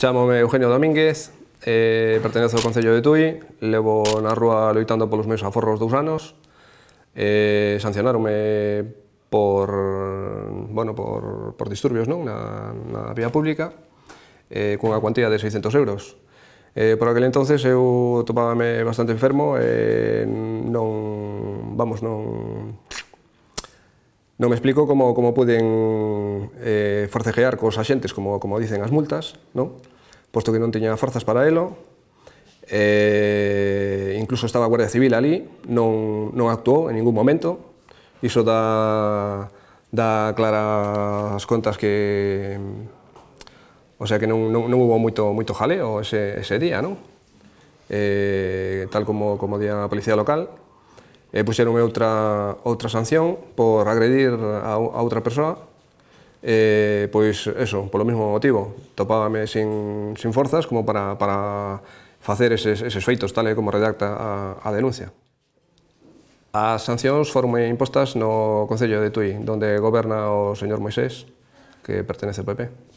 Chamome Eugenio Domínguez, eh, pertenezo ao Concello de Tui, levo na rúa loitando polos meus aforros dous anos, eh, sancionaronme por, bueno, por, por disturbios non? Na, na vía pública eh, cunha cuantía de 600 euros. Eh, por aquel entonces eu topábame bastante enfermo e eh, non, vamos, non, non me explico como, como poden eh, forcejear cos axentes, como, como dicen as multas, non? posto que non tiña forzas para elo, e incluso estaba a Guardia Civil ali, non, non actuou en ningún momento, iso da, da claras contas que o sea que non, non, non hubo moito, moito jaleo ese, ese día, non? Eh, tal como, como día a policía local, e eh, puxeron outra, outra sanción por agredir a, a outra persoa eh, pois eso, polo mesmo motivo, topábame sin, sin forzas como para, para facer eses, eses feitos tal como redacta a, a denuncia. As sancións foron impostas no Concello de Tui, donde goberna o señor Moisés, que pertenece ao PP.